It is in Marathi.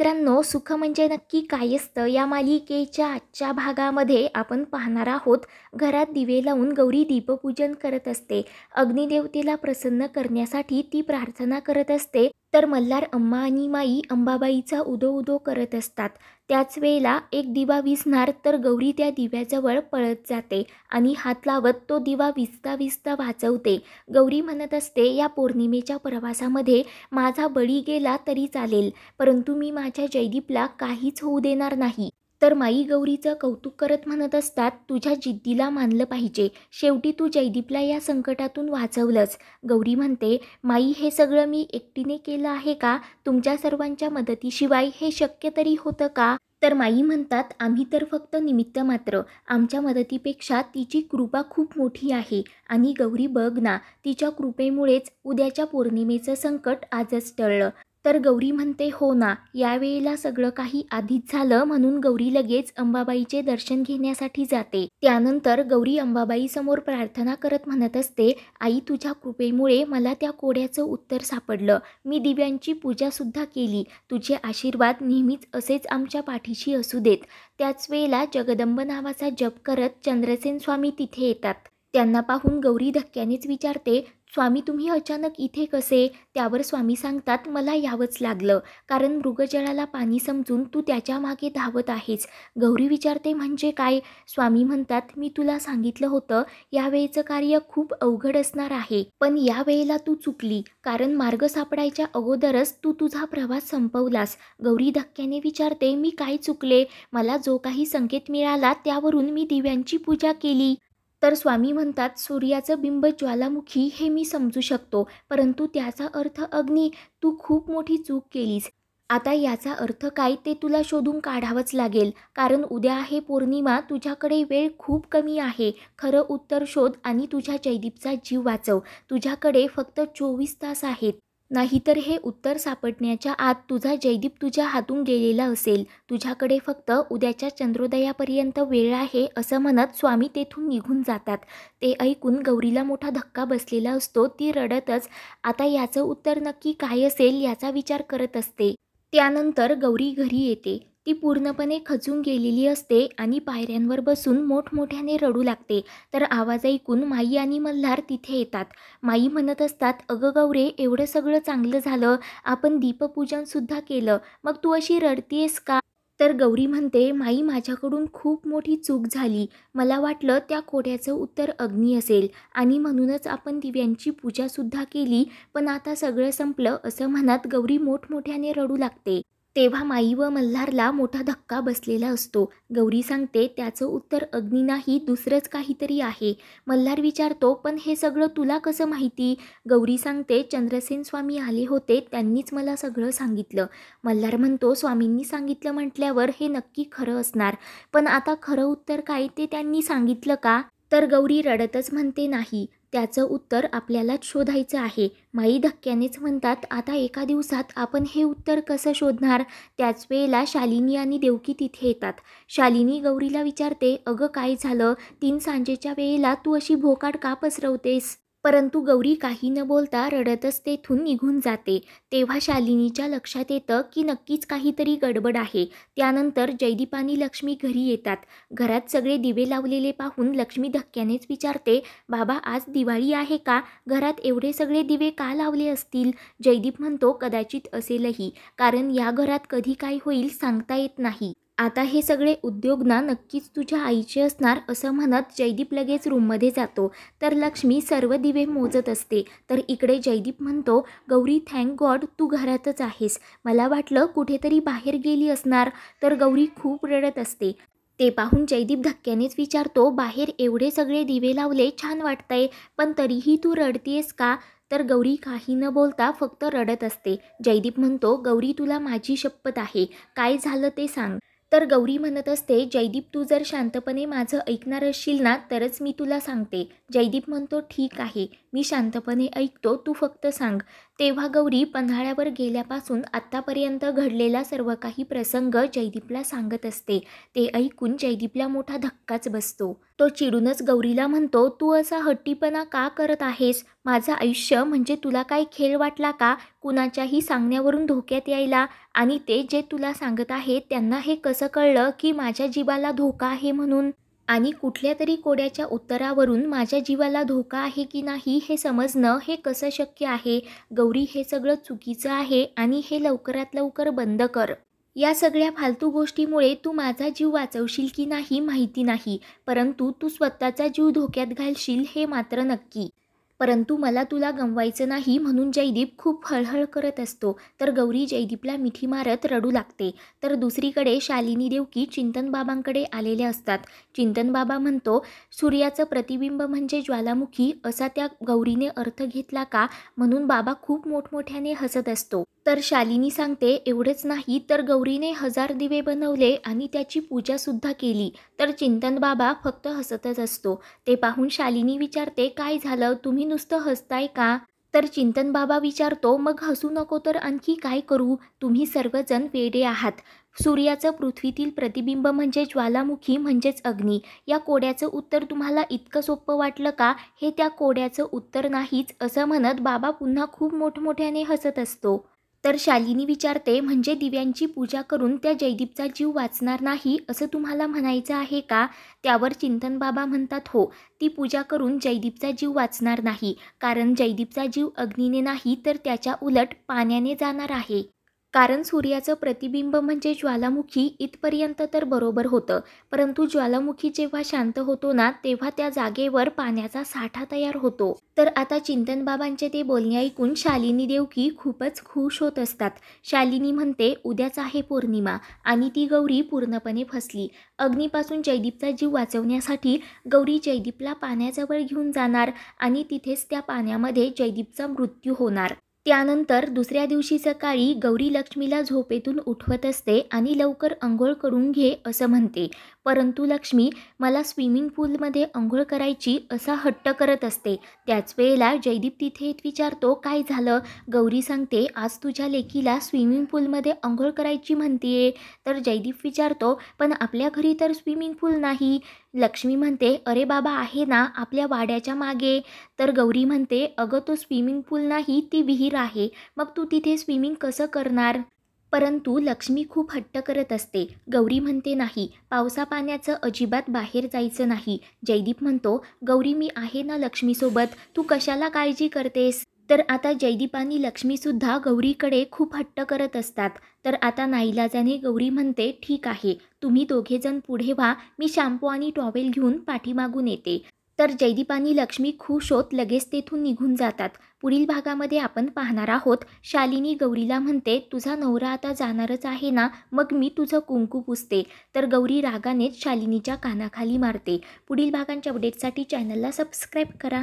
मित्रांनो सुख म्हणजे नक्की काय असतं या मालिकेच्या आजच्या भागामध्ये आपण पाहणार आहोत घरात दिवे लावून गौरी दीपपूजन करत असते अग्निदेवतेला प्रसन्न करण्यासाठी ती प्रार्थना करत असते तर मल्हार अम्मा आणि माई अंबाबाईचा उदो उदो करत असतात त्याच वेळेला एक दिवा विसणार तर गौरी त्या दिव्याजवळ पळत जाते आणि हात लावत तो दिवा विसता विसता वाचवते गौरी म्हणत असते या पौर्णिमेच्या प्रवासामध्ये माझा बळी गेला तरी चालेल परंतु मी माझ्या जयदीपला काहीच होऊ देणार नाही तर माई गौरीचं कौतुक करत म्हणत असतात तुझ्या जिद्दीला मानलं पाहिजे शेवटी तू जयदीपला या संकटातून वाचवलंच गौरी म्हणते माई हे सगळं मी एकटीने केलं आहे का तुमच्या सर्वांच्या मदतीशिवाय हे शक्य तरी होतं का तर माई म्हणतात आम्ही तर फक्त निमित्त मात्र आमच्या मदतीपेक्षा तिची कृपा खूप मोठी आहे आणि गौरी बघ ना तिच्या कृपेमुळेच उद्याच्या पौर्णिमेचं संकट आजच टळलं तर गौरी म्हणते हो ना यावेळेला सगळं काही आधीच झालं म्हणून गौरी लगेच अंबाबाईचे दर्शन घेण्यासाठी जाते त्यानंतर गौरी अंबाबाईसमोर प्रार्थना करत म्हणत असते आई तुझ्या कृपेमुळे मला त्या कोड्याचं उत्तर सापडलं मी दिव्यांची पूजा सुद्धा केली तुझे आशीर्वाद नेहमीच असेच आमच्या पाठीशी असू देत त्याच वेळेला जगदंब नावाचा जप करत चंद्रसेन स्वामी तिथे येतात त्यांना पाहून गौरी धक्क्यानेच विचारते स्वामी तुम्ही अचानक इथे कसे त्यावर स्वामी सांगतात मला यावंच लागलं कारण मृगजळाला पाणी समजून तू त्याच्या मागे धावत आहेस गौरी विचारते म्हणजे काय स्वामी म्हणतात मी तुला सांगितलं होतं यावेळेचं कार्य खूप अवघड असणार आहे पण यावेळेला तू चुकली कारण मार्ग सापडायच्या अगोदरच तू तुझा प्रवास संपवलास गौरी धक्क्याने विचारते मी काय चुकले मला जो काही संकेत मिळाला त्यावरून मी दिव्यांची पूजा केली तर स्वामी म्हणतात सूर्याचं बिंब ज्वालामुखी हे मी समजू शकतो परंतु त्याचा अर्थ अग्नी तू खूप मोठी चूक केलीस आता याचा अर्थ काय ते तुला शोधून काढावंच लागेल कारण उद्या आहे पौर्णिमा तुझ्याकडे वेळ खूप कमी आहे खरं उत्तर शोध आणि तुझ्या जयदीपचा जीव वाचव तुझ्याकडे फक्त चोवीस तास आहेत नाहीतर हे उत्तर सापडण्याच्या आत तुझा जयदीप तुझ्या हातून गेलेला असेल तुझ्याकडे फक्त उद्याच्या चंद्रोदयापर्यंत वेळ आहे असं म्हणत स्वामी तेथून निघून जातात ते ऐकून गौरीला मोठा धक्का बसलेला असतो ती रडतच आता याचं उत्तर नक्की काय असेल याचा विचार करत असते त्यानंतर गौरी घरी येते ती पूर्णपणे खचून गेलेली असते आणि पायऱ्यांवर बसून मोठमोठ्याने रडू लागते तर आवाज ऐकून माई आणि मल्हार तिथे येतात माई म्हणत असतात अगं गौरे एवढं सगळं चांगलं झालं आपण दीपपूजनसुद्धा केलं मग तू अशी रडतीयस का तर गौरी म्हणते माई माझ्याकडून खूप मोठी चूक झाली मला वाटलं त्या कोड्याचं उत्तर अग्नी असेल आणि म्हणूनच आपण दिव्यांची पूजासुद्धा केली पण आता सगळं संपलं असं म्हणत गौरी मोठमोठ्याने रडू लागते तेव्हा माई व मल्हारला मोठा धक्का बसलेला असतो गौरी सांगते त्याचं उत्तर अग्नी नाही दुसरंच काहीतरी आहे मल्हार विचारतो पण हे सगळं तुला कसं माहिती गौरी सांगते चंद्रसेन स्वामी आले होते त्यांनीच मला सगळं सांगितलं मल्हार म्हणतो स्वामींनी सांगितलं म्हटल्यावर हे नक्की खरं असणार पण आता खरं उत्तर काय ते त्यांनी सांगितलं का तर गौरी रडतच म्हणते नाही त्याचं उत्तर आपल्यालाच शोधायचं आहे माई धक्क्यानेच म्हणतात आता एका दिवसात आपण हे उत्तर कसं शोधणार त्याच वेळेला शालिनी आणि देवकी तिथे येतात शालिनी गौरीला विचारते अगं काय झालं तीन सांजेच्या वेळेला तू अशी भोकाड का पसरवतेस परंतु गौरी काही न बोलता रडतच तेथून निघून जाते तेव्हा शालिनीच्या लक्षात येतं की नक्कीच काहीतरी गडबड आहे त्यानंतर जयदीप आणि लक्ष्मी घरी येतात घरात सगळे दिवे लावलेले पाहून लक्ष्मी धक्क्यानेच विचारते बाबा आज दिवाळी आहे का घरात एवढे सगळे दिवे का लावले असतील जयदीप म्हणतो कदाचित असेलही कारण या घरात कधी काय होईल सांगता येत नाही आता हे सगळे उद्योग ना नक्कीच तुझ्या आईचे असणार असं म्हणत जयदीप लगेच रूममध्ये जातो तर लक्ष्मी सर्व दिवे मोजत असते तर इकडे जयदीप म्हणतो गौरी थँक गॉड तू घरातच आहेस मला वाटलं कुठेतरी बाहेर गेली असणार तर गौरी खूप रडत असते ते पाहून जयदीप धक्क्यानेच विचारतो बाहेर एवढे सगळे दिवे लावले छान वाटतंय पण तरीही तू रडतीयस का तर गौरी काही न बोलता फक्त रडत असते जयदीप म्हणतो गौरी तुला माझी शपथ आहे काय झालं ते सांग तर गौरी म्हणत असते जयदीप तू जर शांतपणे माझं ऐकणार असशील ना तरच मी तुला सांगते जयदीप म्हणतो ठीक आहे मी शांतपणे ऐकतो तू फक्त सांग तेव्हा गौरी पन्हाळ्यावर गेल्यापासून आत्तापर्यंत घडलेला सर्व काही प्रसंग जयदीपला सांगत असते ते ऐकून जयदीपला मोठा धक्काच बसतो तो चिडूनच गौरीला म्हणतो तू असा हट्टीपणा का करत आहेस माझं आयुष्य म्हणजे तुला काय खेळ वाटला का कुणाच्याही सांगण्यावरून धोक्यात यायला आणि ते जे तुला सांगत आहेत त्यांना हे कसं कळलं की माझ्या जीवाला धोका आहे म्हणून आणि कुठल्या तरी कोड्याच्या उत्तरावरून माझ्या जीवाला धोका आहे की नाही हे समजणं हे कसं शक्य आहे गौरी हे सगळं चुकीचं आहे आणि हे लवकरात लवकर बंद कर या सगळ्या फालतू गोष्टीमुळे तू माझा जीव वाचवशील की नाही माहिती नाही परंतु तू स्वतःचा जीव धोक्यात घालशील हे मात्र नक्की परंतु मला तुला गमवायचं नाही म्हणून जयदीप खूप हळहळ करत असतो तर गौरी जयदीपला मिठी मारत रडू लागते तर दुसरीकडे शालिनी देवकी चिंतनबाबांकडे आलेले असतात चिंतनबाबा म्हणतो सूर्याचं प्रतिबिंब म्हणजे ज्वालामुखी असा त्या गौरीने अर्थ घेतला का म्हणून बाबा खूप मोठमोठ्याने हसत असतो तर शालिनी सांगते एवढेच नाही तर गौरीने हजार दिवे बनवले आणि त्याची पूजासुद्धा केली तर चिंतनबाबा फक्त हसतच असतो ते पाहून शालिनी विचारते काय झालं तुम्ही नुसतं हसताय का तर चिंतन बाबा विचारतो मग हसू नको तर आणखी काय करू तुम्ही सर्वजण वेडे आहात सूर्याचं पृथ्वीतील प्रतिबिंब म्हणजे ज्वालामुखी म्हणजेच अग्नी या कोड्याचं उत्तर तुम्हाला इतकं सोपं वाटलं का हे त्या कोड्याचं उत्तर नाहीच असं म्हणत बाबा पुन्हा खूप मोठमोठ्याने हसत असतो तर शालिनी विचारते म्हणजे दिव्यांची पूजा करून त्या जयदीपचा जीव वाचणार नाही असं तुम्हाला म्हणायचं आहे का त्यावर चिंतन बाबा म्हणतात हो ती पूजा करून जयदीपचा जीव वाचणार नाही कारण जयदीपचा जीव अग्नीने नाही तर त्याच्या उलट पाण्याने जाणार आहे कारण सूर्याचं प्रतिबिंब म्हणजे ज्वालामुखी इथपर्यंत तर बरोबर होतं परंतु ज्वालामुखी जेव्हा शांत होतो ना तेव्हा त्या जागेवर पाण्याचा साठा तयार होतो तर आता चिंतन बाबांचे ते बोलणे ऐकून शालिनी देवकी खूपच खुश होत असतात शालिनी म्हणते उद्याच आहे पौर्णिमा आणि ती गौरी पूर्णपणे फसली अग्नीपासून जयदीपचा जीव वाचवण्यासाठी गौरी जयदीपला पाण्याजवळ घेऊन जाणार आणि तिथेच त्या पाण्यामध्ये जयदीपचा मृत्यू होणार त्यानंतर दुसऱ्या दिवशी सकाळी गौरी लक्ष्मीला झोपेतून उठवत असते आणि लवकर अंघोळ करून घे असं म्हणते परंतु लक्ष्मी मला स्विमिंग पूलमध्ये आंघोळ करायची असा हट्ट करत असते त्याच वेळेला जयदीप तिथे विचारतो काय झालं गौरी सांगते आज तुझ्या लेकीला स्विमिंग पूलमध्ये आंघोळ करायची म्हणतीये तर जयदीप विचारतो पण आपल्या घरी तर स्विमिंग पूल नाही लक्ष्मी म्हणते अरे बाबा आहे ना आपल्या वाड्याच्या मागे तर गौरी म्हणते अगं तो स्विमिंग पूल नाही ती विहीर आहे मग तू तिथे स्विमिंग कसं करणार परंतु लक्ष्मी खूप हट्ट करत असते गौरी म्हणते नाही पाण्याचं अजिबात बाहेर जायचं नाही जयदीप म्हणतो गौरी मी आहे ना लक्ष्मीसोबत तू कशाला काळजी करतेस तर आता जयदीप आणि लक्ष्मीसुद्धा गौरीकडे खूप हट्ट करत असतात तर आता नाईलाजाने गौरी म्हणते ठीक आहे तुम्ही दोघेजण पुढे व्हा मी शॅम्पू आणि टॉवेल घेऊन पाठीमागून येते तर जयदीप लक्ष्मी खुश होत लगेच तेथून निघून जातात पुढील भागामध्ये आपण पाहणार आहोत शालिनी गौरीला म्हणते तुझा नवरा आता जाणारच आहे ना मग मी तुझं कुंकू पुसते तर गौरी रागानेच शालिनीच्या कानाखाली मारते पुढील भागांच्या अपडेटसाठी चॅनलला सबस्क्राईब करा